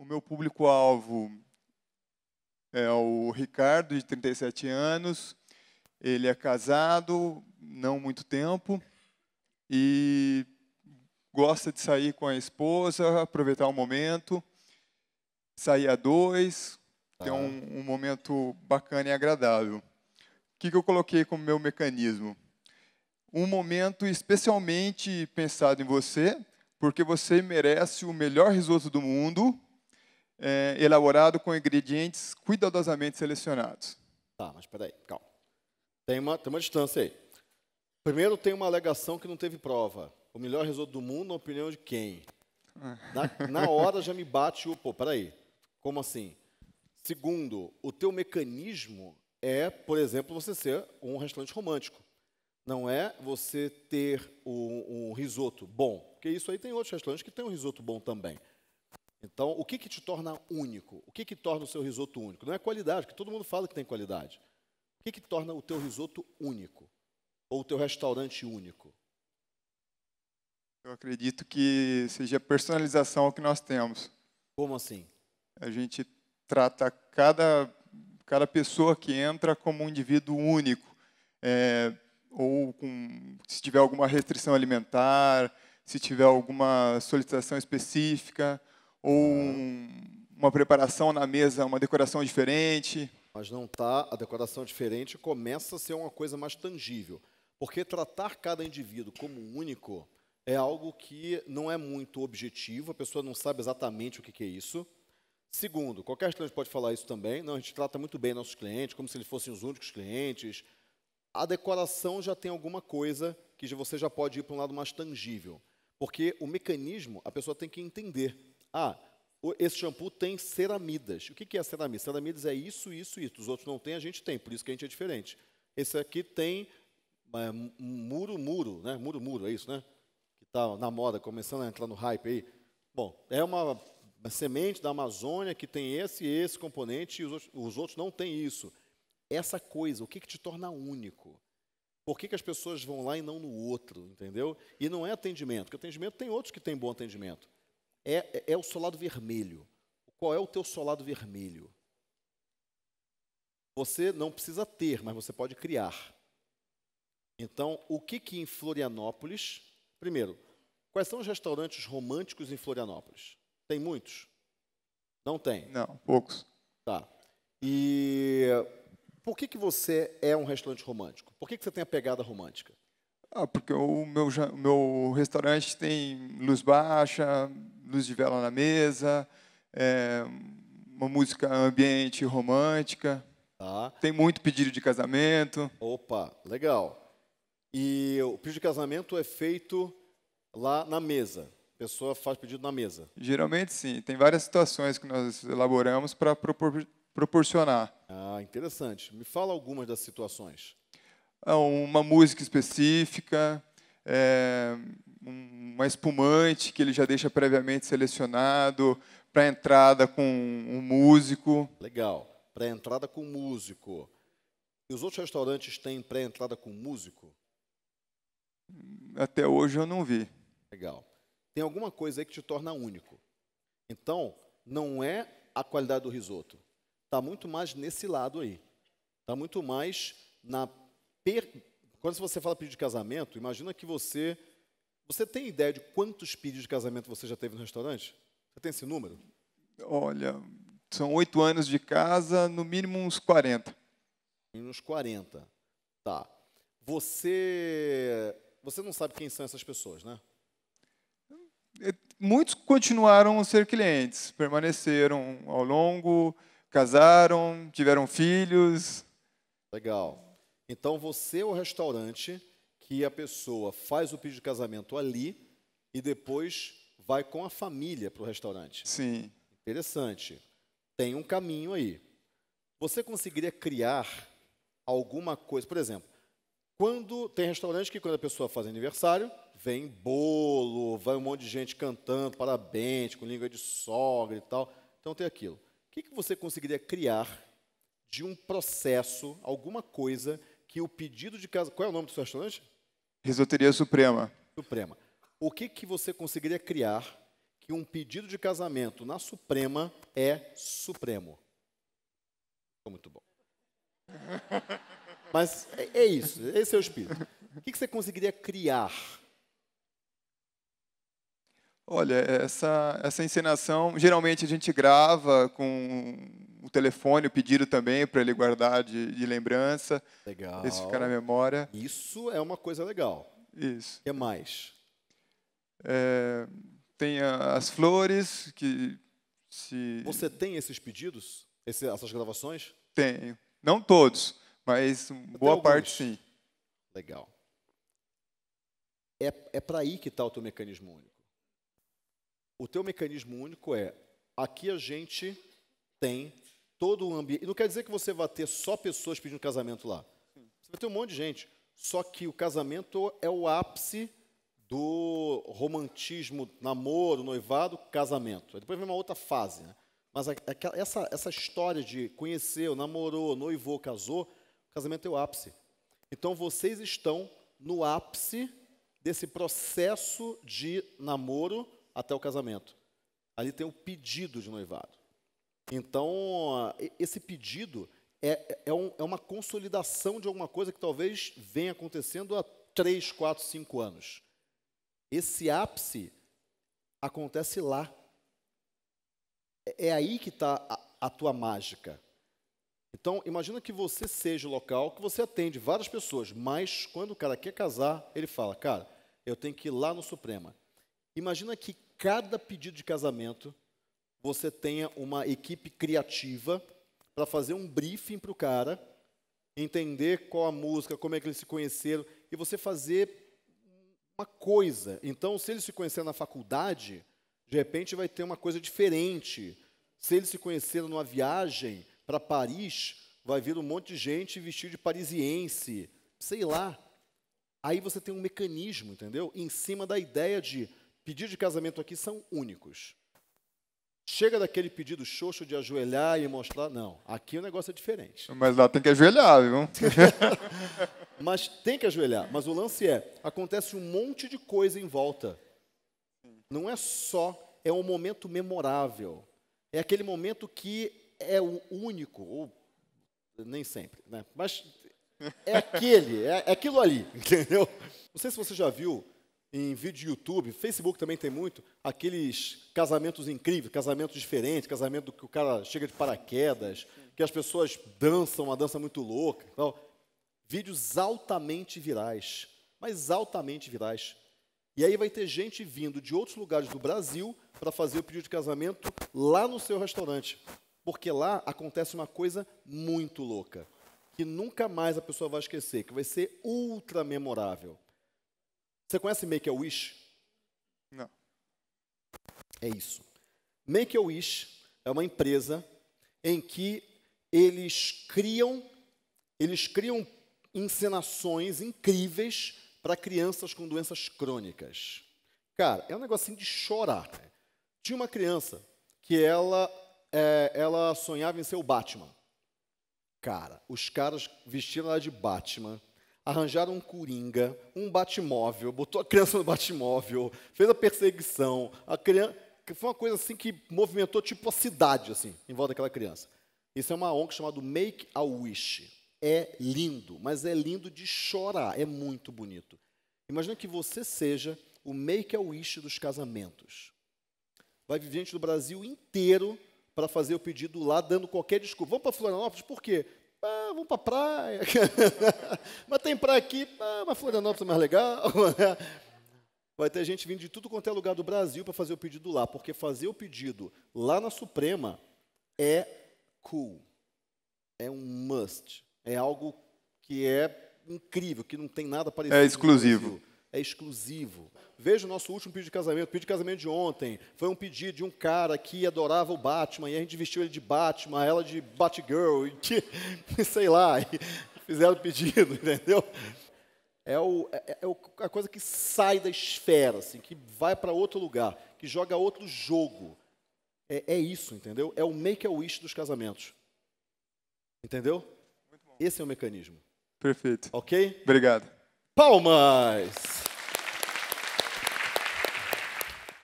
O meu público-alvo é o Ricardo, de 37 anos. Ele é casado, não muito tempo, e gosta de sair com a esposa, aproveitar o momento, sair a dois, ter tá. um, um, momento bacana e agradável. O que, que eu coloquei como meu mecanismo? Um momento especialmente pensado em você, porque você merece o melhor risoto do mundo é, elaborado com ingredientes cuidadosamente selecionados. Tá, mas peraí, calma. Tem uma, tem uma distância aí. Primeiro, tem uma alegação que não teve prova. O melhor risoto do mundo, na opinião de quem? Na, na hora já me bate o, pô, peraí, como assim? Segundo, o teu mecanismo é, por exemplo, você ser um restaurante romântico. Não é você ter um, um risoto bom, porque isso aí tem outros restaurantes que tem um risoto bom também. Então, o que, que te torna único? O que, que torna o seu risoto único? Não é qualidade, que todo mundo fala que tem qualidade. O que, que torna o teu risoto único? Ou o teu restaurante único? Eu acredito que seja a personalização que nós temos. Como assim? A gente trata cada, cada pessoa que entra como um indivíduo único. É, ou com, se tiver alguma restrição alimentar, se tiver alguma solicitação específica, ou uma preparação na mesa, uma decoração diferente. Mas não tá, a decoração diferente começa a ser uma coisa mais tangível, porque tratar cada indivíduo como único é algo que não é muito objetivo, a pessoa não sabe exatamente o que, que é isso. Segundo, qualquer restaurante pode falar isso também, não, a gente trata muito bem nossos clientes, como se eles fossem os únicos clientes. A decoração já tem alguma coisa que você já pode ir para um lado mais tangível, porque o mecanismo a pessoa tem que entender. Ah, esse shampoo tem ceramidas. O que é ceramidas? Ceramidas é isso, isso, isso. Os outros não têm, a gente tem, por isso que a gente é diferente. Esse aqui tem é, muro, muro, né? Muro, muro, é isso, né? Que está na moda, começando a entrar no hype aí. Bom, é uma, semente da Amazônia que tem esse e esse componente e os, os outros não têm isso. Essa coisa, o que, que te torna único? Por que, que, as pessoas vão lá e não no outro, entendeu? E não é atendimento, porque atendimento tem outros que têm bom atendimento. É, é, é o solado vermelho. Qual é o teu solado vermelho? Você não precisa ter, mas você pode criar. Então, o que que em Florianópolis? Primeiro, quais são os restaurantes românticos em Florianópolis? Tem muitos? Não tem? Não, poucos. Tá. E por que que você é um restaurante romântico? Por que que você tem a pegada romântica? Ah, porque o meu, meu restaurante tem luz baixa, luz de vela na mesa, é, uma música ambiente romântica. Tá. Tem muito pedido de casamento. Opa, legal. E o pedido de casamento é feito lá na mesa. A pessoa faz pedido na mesa. Geralmente sim. Tem várias situações que nós elaboramos para propor proporcionar. Ah, interessante. Me fala algumas das situações uma música específica, é, uma espumante que ele já deixa previamente selecionado para entrada com um músico. Legal, para entrada com músico. E os outros restaurantes têm pré entrada com músico? Até hoje eu não vi. Legal. Tem alguma coisa aí que te torna único. Então, não é a qualidade do risoto. Está muito mais nesse lado aí. Está muito mais na per... quando você fala pedido de casamento, imagina que você você tem ideia de quantos pedidos de casamento você já teve no restaurante? Você tem esse número? Olha, são oito anos de casa, no mínimo uns 40. Uns 40. Tá. Você você não sabe quem são essas pessoas, né? É, muitos continuaram a ser clientes, permaneceram ao longo, casaram, tiveram filhos. Legal. Então você é o restaurante que a pessoa faz o pedido de casamento ali e depois vai com a família para o restaurante. Sim. Interessante. Tem um caminho aí. Você conseguiria criar alguma coisa, por exemplo, quando tem restaurante que quando a pessoa faz aniversário, vem bolo, vai um monte de gente cantando, parabéns, com língua de sogra e tal. Então tem aquilo. O que, que você conseguiria criar de um processo, alguma coisa que o pedido de casa. Qual é o nome do seu restaurante? Risoteria Suprema. Suprema. O que, que você conseguiria criar que um pedido de casamento na Suprema é supremo? Ficou muito bom. Mas é, é isso, esse é o espírito. O que, que você conseguiria criar Olha, essa, essa encenação, geralmente a gente grava com o telefone, o pedido também, para ele guardar de, de lembrança. Legal. Isso ficar na memória. Isso é uma coisa legal. Isso. O que mais? É, tem a, as flores que se... Você tem esses pedidos? Esse, essas gravações? Tenho. Não todos, mas Eu boa parte sim. Legal. É, é para aí que está o teu mecanismo único o teu mecanismo único é aqui a gente tem todo o ambiente. E não quer dizer que você vai ter só pessoas pedindo casamento lá. Você vai ter um monte de gente. Só que o casamento é o ápice do romantismo, namoro, noivado, casamento. Aí depois vem uma outra fase. Né? Mas a, a, essa, essa história de conheceu, namorou, noivou, casou, o casamento é o ápice. Então vocês estão no ápice desse processo de namoro, até o casamento. Ali tem o pedido de noivado. Então, esse pedido é, é, é, um, é uma consolidação de alguma coisa que talvez venha acontecendo há 3, 4, 5 anos. Esse ápice acontece lá. É, é aí que está a, a tua mágica. Então, imagina que você seja o local que você atende várias pessoas, mas quando o cara quer casar, ele fala: Cara, eu tenho que ir lá no Suprema. Imagina que cada pedido de casamento você tenha uma equipe criativa para fazer um briefing para o cara, entender qual a música, como é que eles se conheceram, e você fazer uma coisa. Então, se eles se conheceram na faculdade, de repente vai ter uma coisa diferente. Se eles se conheceram numa viagem para Paris, vai vir um monte de gente vestido de parisiense, sei lá. Aí você tem um mecanismo, entendeu? Em cima da ideia de pedidos de casamento aqui são únicos. Chega daquele pedido xoxo de ajoelhar e mostrar. Não, aqui o negócio é diferente. Mas lá tem que ajoelhar, viu? mas tem que ajoelhar. Mas o lance é: acontece um monte de coisa em volta. Não é só, é um momento memorável. É aquele momento que é o único, ou nem sempre, né? Mas é aquele, é, é aquilo ali, entendeu? Não sei se você já viu em vídeo de YouTube, Facebook também tem muito, aqueles casamentos incríveis, casamentos diferentes, casamento que o cara chega de paraquedas, que as pessoas dançam uma dança muito louca. então Vídeos altamente virais, mas altamente virais. E aí vai ter gente vindo de outros lugares do Brasil para fazer o pedido de casamento lá no seu restaurante. Porque lá acontece uma coisa muito louca, que nunca mais a pessoa vai esquecer, que vai ser ultra memorável. Você conhece Make a Wish? Não. É isso. Make a Wish é uma empresa em que eles criam eles criam encenações incríveis para crianças com doenças crônicas. Cara, é um negocinho assim de chorar. Né? Tinha uma criança que ela, é, ela sonhava em ser o Batman. Cara, os caras vestiram ela de Batman arranjaram um coringa, um batmóvel. botou a criança no batmóvel, fez a perseguição, a criança, foi uma coisa assim que movimentou tipo a cidade assim, em volta daquela criança. Isso é uma ONG chamada Make a Wish. É lindo, mas é lindo de chorar, é muito bonito. Imagina que você seja o Make a Wish dos casamentos. Vai vir gente do Brasil inteiro para fazer o pedido lá, dando qualquer desculpa. Vamos para Florianópolis, por quê? vamos para a praia. mas tem praia aqui, ah, mas Florianópolis é mais legal. Vai ter gente vindo de tudo quanto é lugar do Brasil para fazer o pedido lá, porque fazer o pedido lá na Suprema é cool, é um must, é algo que é incrível, que não tem nada parecido. É exclusivo é exclusivo. Veja o nosso último pedido de casamento, o pedido de casamento de ontem, foi um pedido de um cara que adorava o Batman, e a gente vestiu ele de Batman, ela de Batgirl, e que, sei lá, fizeram o pedido, entendeu? É, o, é, é, é a coisa que sai da esfera, assim, que vai para outro lugar, que joga outro jogo. É, é isso, entendeu? É o make-a-wish dos casamentos. Entendeu? Esse é o mecanismo. Perfeito. Ok? Obrigado. Palmas!